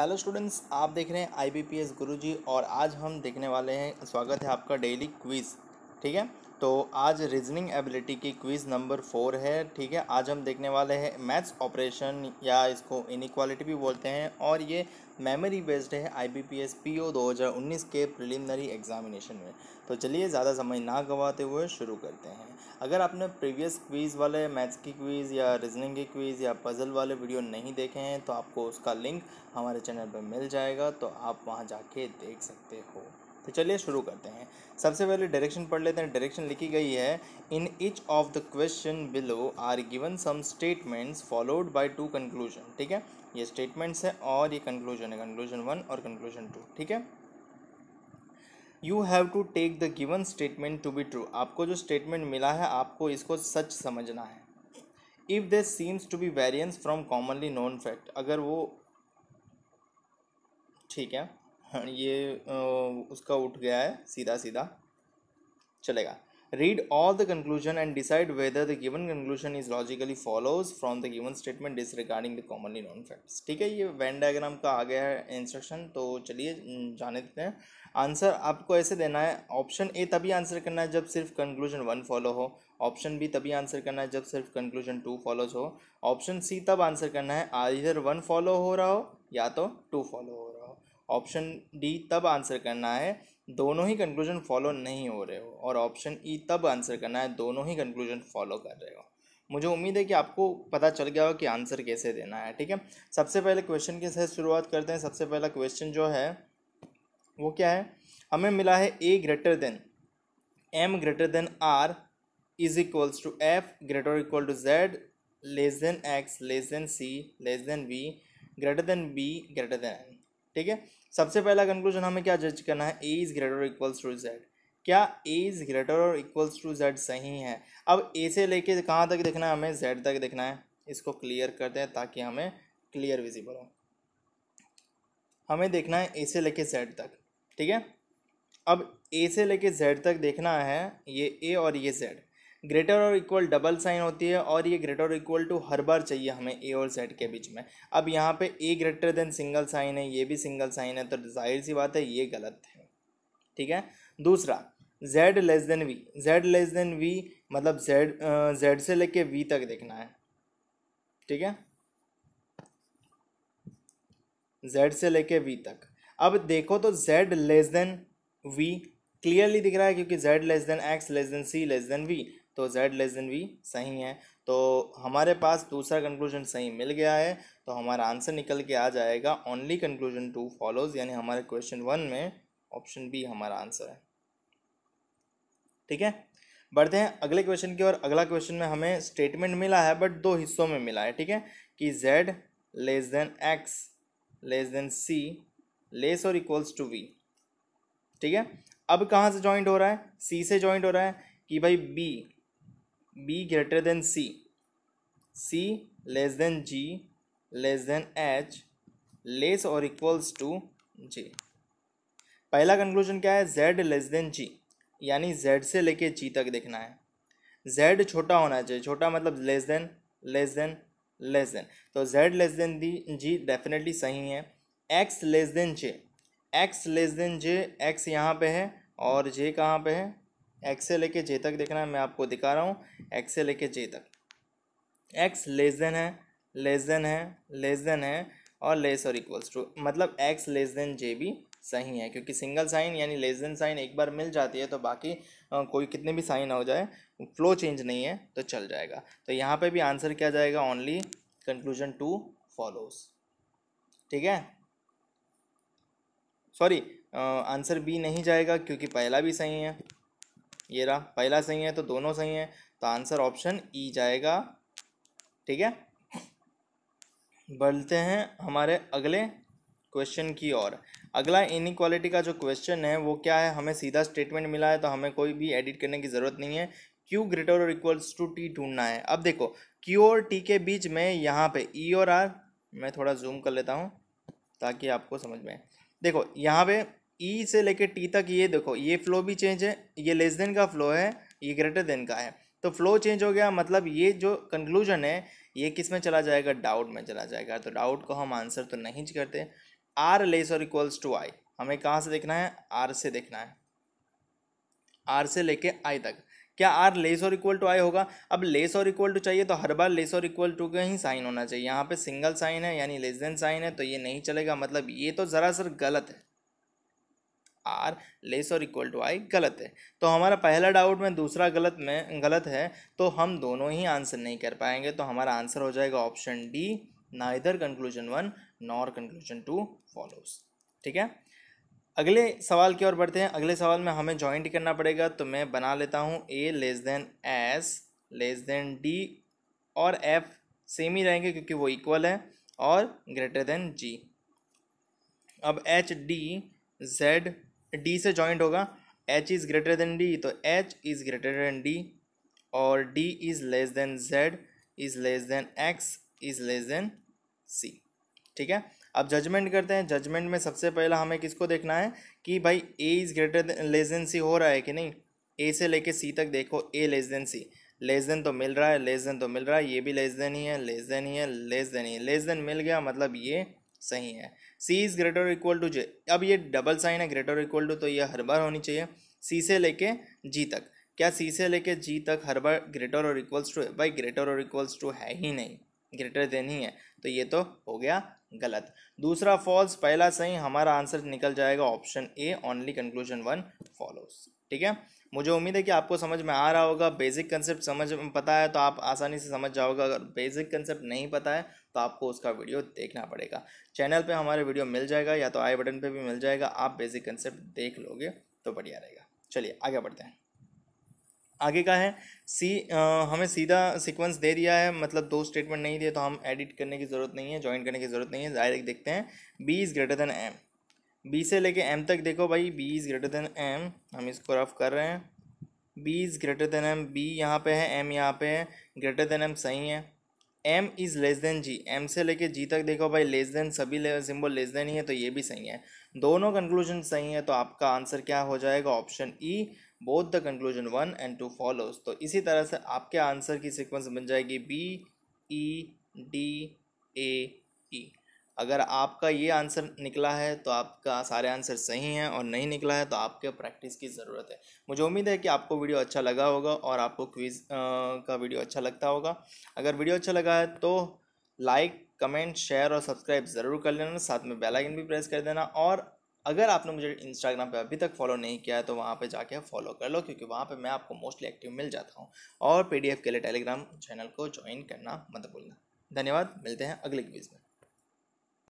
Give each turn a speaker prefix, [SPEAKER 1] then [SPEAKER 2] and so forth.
[SPEAKER 1] hello students आप देख रहे हैं आई बी पी एस गुरु जी और आज हम देखने वाले हैं स्वागत है आपका डेली क्विज़ ठीक है तो आज रीजनिंग एबिलिटी की क्विज़ नंबर फोर है ठीक है आज हम देखने वाले हैं मैथ्स ऑपरेशन या इसको इनिक्वालिटी भी बोलते हैं और ये मेमोरी बेस्ड है I B P S P O दो हज़ार उन्नीस के प्रिलिमिनरी एग्जामिनेशन में तो चलिए ज़्यादा समय ना गंवाते हुए शुरू करते हैं अगर आपने प्रीवियस क्वीज़ वाले मैथ्स की क्वीज़ या रीजनिंग की क्वीज़ या पज़ल वाले वीडियो नहीं देखे हैं तो आपको उसका लिंक हमारे चैनल पर मिल जाएगा तो आप वहाँ जाके देख सकते हो तो चलिए शुरू करते हैं सबसे पहले डायरेक्शन पढ़ लेते हैं डायरेक्शन लिखी गई है in each of the question below are given some statements followed by two conclusion ठीक है ये स्टेटमेंट्स है और ये कंक्लूजन है कंक्लूजन वन और कंक्लूजन टू ठीक है you have to take the given statement to be true आपको जो स्टेटमेंट मिला है आपको इसको सच समझना है if this seems to be variance from commonly known fact अगर वो ठीक है ये उसका उठ गया है सीधा सीधा चलेगा read all the conclusion and decide whether the given conclusion is logically follows from the given statement disregarding the commonly known facts ठीक है ये वैन डायग्राम का आ गया है इंस्ट्रक्शन तो चलिए जाने देते हैं आंसर आपको ऐसे देना है ऑप्शन ए तभी आंसर करना है जब सिर्फ कंक्लूजन वन फॉलो हो ऑप्शन बी तभी आंसर करना है जब सिर्फ कंक्लूजन टू फॉलोज हो ऑप्शन सी तब आंसर करना है आधर वन फॉलो हो रहा हो या तो टू फॉलो हो रहा हो ऑप्शन डी तब आंसर करना है दोनों ही कंक्लूजन फॉलो नहीं हो रहे हो और ऑप्शन ई तब आंसर करना है दोनों ही कंक्लूजन फॉलो कर रहे हो मुझे उम्मीद है कि आपको पता चल गया हो कि आंसर कैसे देना है ठीक है सबसे पहले क्वेश्चन के साथ शुरुआत करते हैं सबसे पहला क्वेश्चन जो है वो क्या है हमें मिला है A greater than M greater than R is equals to F greater equal to Z less than X less than C less than B greater than B greater than N ठीक है सबसे पहला कंक्लूजन हमें क्या जज करना है A is greater और इक्वल्स टू जेड क्या ए इज़ ग्रेटर और इक्वल्स टू जेड सही है अब ए से लेके कहाँ तक देखना है हमें जेड तक देखना है इसको क्लियर करते हैं ताकि हमें क्लियर विजिबल हो हमें देखना है ए से लेके जेड तक ठीक है अब ए से लेके जेड तक देखना है ये ए और ये जेड ग्रेटर और इक्वल डबल साइन होती है और ये ग्रेटर और इक्वल टू हर बार चाहिए हमें ए और जेड के बीच में अब यहाँ पे A greater than single sign है ये भी सिंगल साइन है तो जाहिर सी बात है ये गलत है ठीक है दूसरा Z less than V Z less than V मतलब जेड जेड से लेके वी तक देखना है ठीक है जेड से लेके वी तक अब देखो तो Z less than V clearly दिख रहा है क्योंकि Z less than X less than C less than V तो जेड लेस देन वी सही है तो हमारे पास दूसरा कंक्लूजन सही मिल गया है तो हमारा आंसर निकल के आ जाएगा ओनली कंक्लूजन टू फॉलोज यानी हमारे क्वेश्चन वन में ऑप्शन बी हमारा आंसर है ठीक है बढ़ते हैं अगले क्वेश्चन की ओर अगला क्वेश्चन में हमें स्टेटमेंट मिला है बट दो हिस्सों में मिला है ठीक है कि Z less than X less than C less और इक्वल्स टू वी ठीक है अब कहाँ से ज्वाइंट हो रहा है सी से ज्वाइंट हो रहा है कि भाई B B greater than C C less than G less than H less और इक्वल्स टू जे पहला कंक्लूजन क्या है जेड लेस देन जी यानी जेड से लेके जी तक देखना है जेड छोटा होना चाहिए छोटा मतलब less than less than less than तो Z less than the G definitely सही है X less than J X less than J X यहाँ पे है और जे कहाँ पे है एक्स से लेके जे तक देखना है मैं आपको दिखा रहा हूँ एक्स से लेके जे तक एक्स लेस देन है लेस देन है लेस देन है और लेस और इक्वल्स टू मतलब एक्स लेस देन जे भी सही है क्योंकि सिंगल साइन यानी लेस देन साइन एक बार मिल जाती है तो बाकी कोई कितने भी साइन हो जाए फ्लो चेंज नहीं है तो चल जाएगा तो यहाँ पे भी आंसर क्या जाएगा ओनली कंक्लूजन टू फॉलोज ठीक है सॉरी आंसर बी नहीं जाएगा क्योंकि पहला भी सही है ये रहा पहला सही है तो दोनों सही है तो आंसर ऑप्शन ई e जाएगा ठीक है बढ़ते हैं हमारे अगले क्वेश्चन की ओर अगला इनक्वालिटी का जो क्वेश्चन है वो क्या है हमें सीधा स्टेटमेंट मिला है तो हमें कोई भी एडिट करने की ज़रूरत नहीं है क्यू ग्रेटर और इक्वल्स टू टी ढूंढना है अब देखो क्यू और टी के बीच में यहाँ पे ई e और आर मैं थोड़ा जूम कर लेता हूँ ताकि आपको समझ में देखो यहाँ पे ई e से लेके टी तक ये देखो ये फ्लो भी चेंज है ये लेस देन का फ्लो है ये ग्रेटर देन का है तो फ्लो चेंज हो गया मतलब ये जो कंक्लूजन है ये किस में चला जाएगा डाउट में चला जाएगा तो डाउट को हम आंसर तो नहीं करते आर लेस और इक्वल्स टू आई हमें कहाँ से देखना है आर से देखना है आर से लेके आई तक क्या आर लेस और इक्वल टू आई होगा अब लेस और इक्वल टू चाहिए तो हर बार लेस और इक्वल टू का ही साइन होना चाहिए यहाँ पे सिंगल साइन है यानी लेस देन साइन है तो ये नहीं चलेगा मतलब ये तो ज़रा सर गलत है आर लेस और इक्वल टू आई गलत है तो हमारा पहला डाउट में दूसरा गलत में गलत है तो हम दोनों ही आंसर नहीं कर पाएंगे तो हमारा आंसर हो जाएगा ऑप्शन डी ना इधर conclusion one nor conclusion two follows ठीक है अगले सवाल की ओर बढ़ते हैं अगले सवाल में हमें ज्वाइंट करना पड़ेगा तो मैं बना लेता हूँ A less than S less than D और एफ सेम ही रहेंगे क्योंकि वो इक्वल है और ग्रेटर देन जी अब एच डी जेड डी से जॉइंट होगा H is greater than D तो H is greater than D और D is less than Z is less than X is less than C ठीक है अब judgement करते हैं जजमेंट में सबसे पहला हमें किसको देखना है कि भाई A is greater less than C हो रहा है कि नहीं ए से लेके सी तक देखो A less than C less than तो मिल रहा है लेस देन तो मिल रहा है ये भी लेस देन ही है लेस देन ही है लेस देन ही है लेस देन मिल गया मतलब ये सही है सी इज़ ग्रेटर और इक्वल टू जे अब ये डबल साइन है ग्रेटर और इक्वल टू तो ये हर बार होनी चाहिए सी से लेके जी तक क्या सी से लेके जी तक हर बार ग्रेटर और इक्वल्स टू है भाई ग्रेटर और इक्वल्स टू है ही नहीं ग्रेटर देन ही है तो ये तो हो गया गलत दूसरा फॉल्स पहला सही हमारा आंसर निकल जाएगा option A only conclusion one follows ठीक है मुझे उम्मीद है कि आपको समझ में आ रहा होगा बेसिक कंसेप्ट समझ में पता है तो आप आसानी से समझ जाओगे अगर बेसिक कंसेप्ट नहीं पता है तो आपको उसका वीडियो देखना पड़ेगा चैनल पे हमारे वीडियो मिल जाएगा या तो आई बटन पे भी मिल जाएगा आप बेसिक कंसेप्ट देख लोगे तो बढ़िया रहेगा चलिए आगे बढ़ते हैं आगे का है सी आ, हमें सीधा सिक्वेंस दे दिया है मतलब दो स्टेटमेंट नहीं दिए तो हम एडिट करने की ज़रूरत नहीं है ज्वाइन करने की ज़रूरत नहीं है डायरेक्ट देखते हैं B is greater than M B से लेके एम तक देखो भाई B is greater than M हम इसको रफ कर रहे हैं B is greater than M B यहाँ पे है एम यहाँ पे है ग्रेटर देन एम सही है M is less than G M से लेके जी तक देखो भाई लेस देन सभी ले, सिंबल लेस देन ही है तो ये भी सही है दोनों कंक्लूजन सही है तो आपका आंसर क्या हो जाएगा option E both the conclusion one and two follows तो इसी तरह से आपके आंसर की सिक्वेंस बन जाएगी बी ई डी ए ई अगर आपका ये आंसर निकला है तो आपका सारे आंसर सही हैं और नहीं निकला है तो आपके प्रैक्टिस की ज़रूरत है मुझे उम्मीद है कि आपको वीडियो अच्छा लगा होगा और आपको क्विज़ का वीडियो अच्छा लगता होगा अगर वीडियो अच्छा लगा है तो लाइक कमेंट शेयर और सब्सक्राइब ज़रूर कर लेना साथ में बेल आइकन भी प्रेस कर देना और अगर आपने मुझे इंस्टाग्राम पे अभी तक फॉलो नहीं किया है तो वहाँ पे जाके फॉलो कर लो क्योंकि वहाँ पे मैं आपको मोस्टली एक्टिव मिल जाता हूँ और पीडीएफ के लिए टेलीग्राम चैनल को ज्वाइन करना मत भूलना धन्यवाद मिलते हैं अगले क्विज़ में